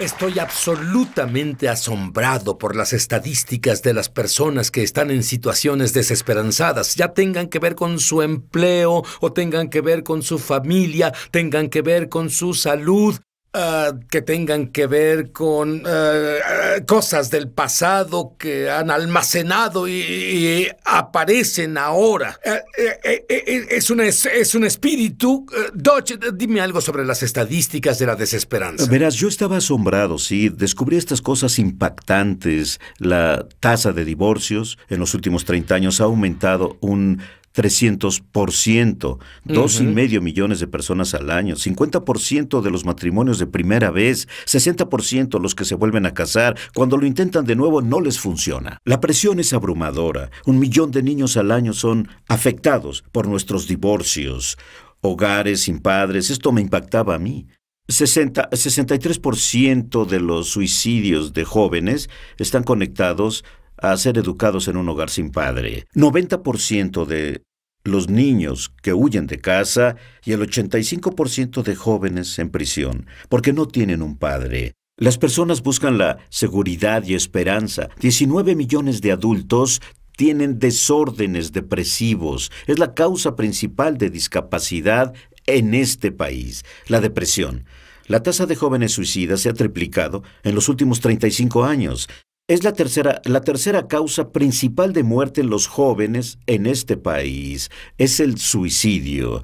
Estoy absolutamente asombrado por las estadísticas de las personas que están en situaciones desesperanzadas, ya tengan que ver con su empleo o tengan que ver con su familia, tengan que ver con su salud Ah, que tengan que ver con ah, cosas del pasado que han almacenado y, aparecen ahora. Eh, eh, eh, es, un, es un espíritu. Dodge, dime algo sobre las estadísticas de la desesperanza. Verás, yo estaba asombrado, sí. Descubrí estas cosas impactantes. La tasa de divorcios en los últimos 30 años ha aumentado un 300%, dos y medio millones de personas al año, 50% de los matrimonios de primera vez, 60% los que se vuelven a casar, cuando lo intentan de nuevo no les funciona. La presión es abrumadora, un millón de niños al año son afectados por nuestros divorcios, hogares sin padres, esto me impactaba a mí. 60, 63% de los suicidios de jóvenes están conectados a ser educados en un hogar sin padre. 90% de los niños que huyen de casa y el 85% de jóvenes en prisión, porque no tienen un padre. Las personas buscan la seguridad y esperanza. 19 millones de adultos tienen desórdenes depresivos. Es la causa principal de discapacidad en este país, la depresión. La tasa de jóvenes suicidas se ha triplicado en los últimos 35 años. Es la tercera, la tercera causa principal de muerte en los jóvenes en este país. Es el suicidio.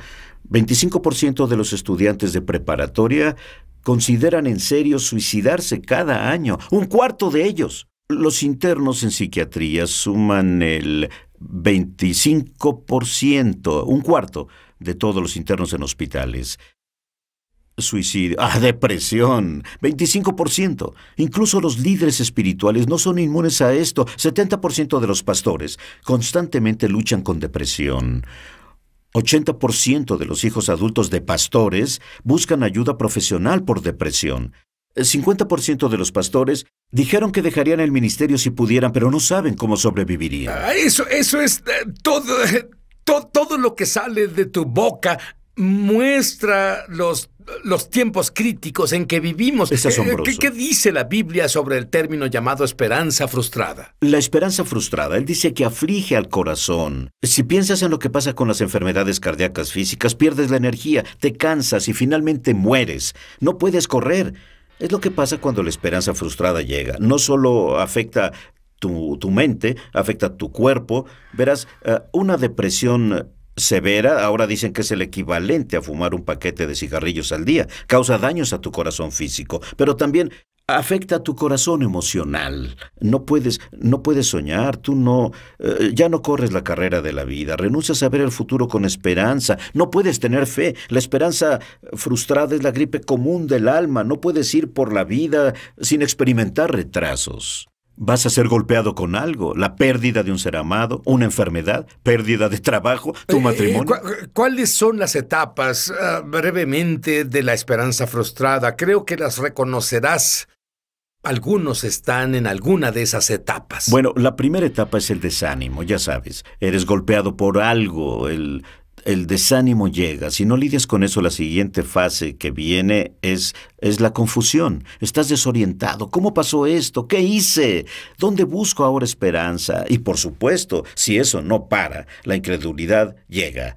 25% de los estudiantes de preparatoria consideran en serio suicidarse cada año, un cuarto de ellos. Los internos en psiquiatría suman el 25%, un cuarto de todos los internos en hospitales. Suicidio, ah, depresión, 25%. Incluso los líderes espirituales no son inmunes a esto. 70% de los pastores constantemente luchan con depresión. 80% de los hijos adultos de pastores buscan ayuda profesional por depresión. 50% de los pastores dijeron que dejarían el ministerio si pudieran, pero no saben cómo sobrevivirían. eso, eso es eh, todo, eh, todo lo que sale de tu boca muestra los, los tiempos críticos en que vivimos. Es asombroso. ¿Qué, dice la Biblia sobre el término llamado esperanza frustrada? La esperanza frustrada, él dice que aflige al corazón. Si piensas en lo que pasa con las enfermedades cardíacas físicas, pierdes la energía, te cansas y finalmente mueres. No puedes correr. Es lo que pasa cuando la esperanza frustrada llega. No solo afecta tu, tu mente, afecta tu cuerpo. Verás, eh, una depresión severa, ahora dicen que es el equivalente a fumar un paquete de cigarrillos al día. Causa daños a tu corazón físico, pero también afecta a tu corazón emocional. No puedes, no puedes soñar, tú no, eh, ya no corres la carrera de la vida, renuncias a ver el futuro con esperanza, no puedes tener fe, la esperanza frustrada es la gripe común del alma, no puedes ir por la vida sin experimentar retrasos vas a ser golpeado con algo, la pérdida de un ser amado, una enfermedad, pérdida de trabajo, tu eh, eh, matrimonio. ¿Cuáles son las etapas ah, brevemente de la esperanza frustrada? Creo que las reconocerás. Algunos están en alguna de esas etapas. Bueno, la primera etapa es el desánimo, ya sabes. Eres golpeado por algo, el el desánimo llega. Si no lidias con eso, la siguiente fase que viene es, es la confusión. Estás desorientado. ¿Cómo pasó esto? ¿Qué hice? ¿Dónde busco ahora esperanza? Y por supuesto, si eso no para, la incredulidad llega.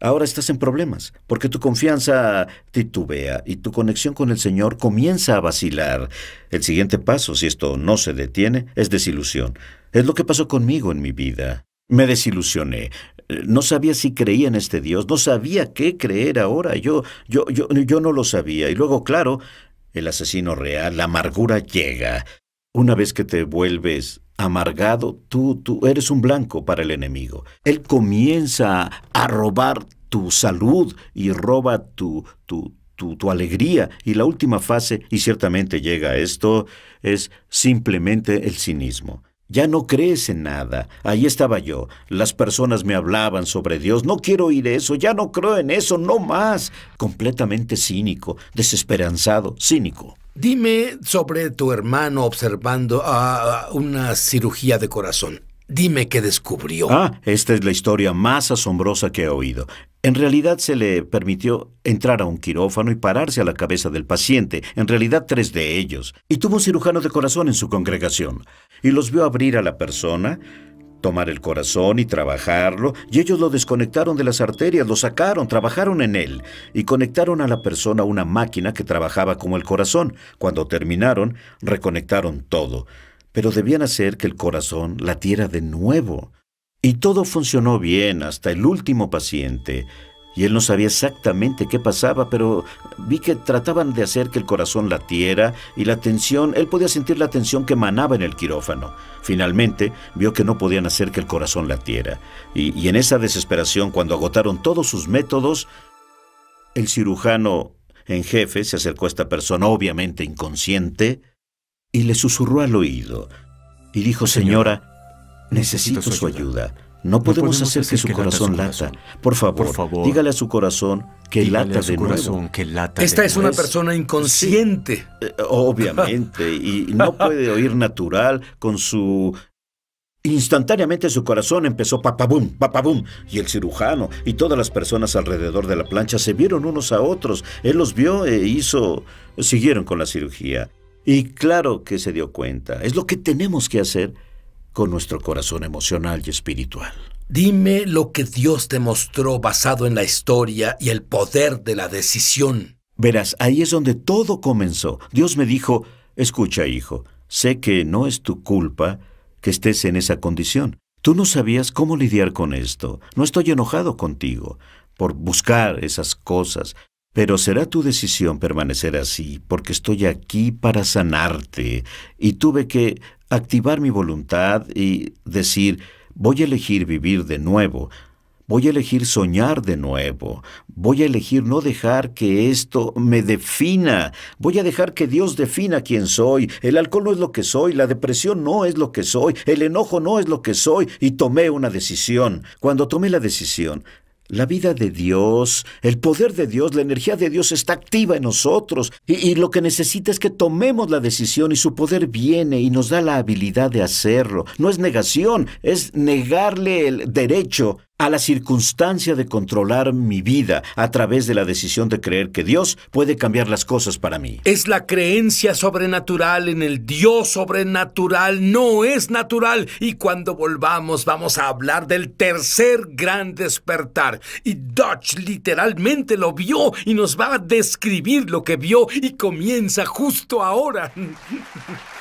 Ahora estás en problemas, porque tu confianza titubea y tu conexión con el Señor comienza a vacilar. El siguiente paso, si esto no se detiene, es desilusión. Es lo que pasó conmigo en mi vida. Me desilusioné. No sabía si creía en este Dios, no sabía qué creer ahora. Yo, yo, no lo sabía. Y luego, claro, el asesino real, la amargura llega. Una vez que te vuelves amargado, tú, tú eres un blanco para el enemigo. Él comienza a robar tu salud y roba tu, tu alegría. Y la última fase, y ciertamente llega a esto, es simplemente el cinismo. Ya no crees en nada. Ahí estaba yo. Las personas me hablaban sobre Dios. No quiero oír eso. Ya no creo en eso. No más. Completamente cínico, desesperanzado, cínico. Dime sobre tu hermano observando a una cirugía de corazón. Dime qué descubrió. Ah, esta es la historia más asombrosa que he oído. En realidad se le permitió entrar a un quirófano y pararse a la cabeza del paciente, en realidad tres de ellos, y tuvo un cirujano de corazón en su congregación, y los vio abrir a la persona, tomar el corazón y trabajarlo, y ellos lo desconectaron de las arterias, lo sacaron, trabajaron en él, y conectaron a la persona una máquina que trabajaba como el corazón. Cuando terminaron, reconectaron todo pero debían hacer que el corazón latiera de nuevo. Y todo funcionó bien hasta el último paciente. Y él no sabía exactamente qué pasaba, pero vi que trataban de hacer que el corazón latiera y la tensión, él podía sentir la tensión que emanaba en el quirófano. Finalmente, vio que no podían hacer que el corazón latiera. Y, y en esa desesperación, cuando agotaron todos sus métodos, el cirujano en jefe se acercó a esta persona, obviamente inconsciente, y le susurró al oído, y dijo, Señora, necesito su ayuda. No podemos hacer que su corazón lata. Por favor, dígale a su corazón que lata de nuevo. Esta es una persona inconsciente. Eh, obviamente, y no puede oír natural con su Instantáneamente su corazón empezó papabum, papabum, y el cirujano y todas las personas alrededor de la plancha se vieron unos a otros. Él los vio e hizo... siguieron con la cirugía. Y claro que se dio cuenta. Es lo que tenemos que hacer con nuestro corazón emocional y espiritual. Dime lo que Dios te mostró basado en la historia y el poder de la decisión. Verás, ahí es donde todo comenzó. Dios me dijo, escucha hijo, sé que no es tu culpa que estés en esa condición. Tú no sabías cómo lidiar con esto. No estoy enojado contigo por buscar esas cosas, pero será tu decisión permanecer así, porque estoy aquí para sanarte, y tuve que activar mi voluntad y decir, voy a elegir vivir de nuevo, voy a elegir soñar de nuevo, voy a elegir no dejar que esto me defina, voy a dejar que Dios defina quién soy, el alcohol no es lo que soy, la depresión no es lo que soy, el enojo no es lo que soy, y tomé una decisión. Cuando tomé la decisión, la vida de Dios, el poder de Dios, la energía de Dios está activa en nosotros y, lo que necesita es que tomemos la decisión y su poder viene y nos da la habilidad de hacerlo. No es negación, es negarle el derecho a la circunstancia de controlar mi vida a través de la decisión de creer que Dios puede cambiar las cosas para mí. Es la creencia sobrenatural en el Dios sobrenatural, no es natural. Y cuando volvamos vamos a hablar del tercer gran despertar. Y Dodge literalmente lo vio y nos va a describir lo que vio y comienza justo ahora.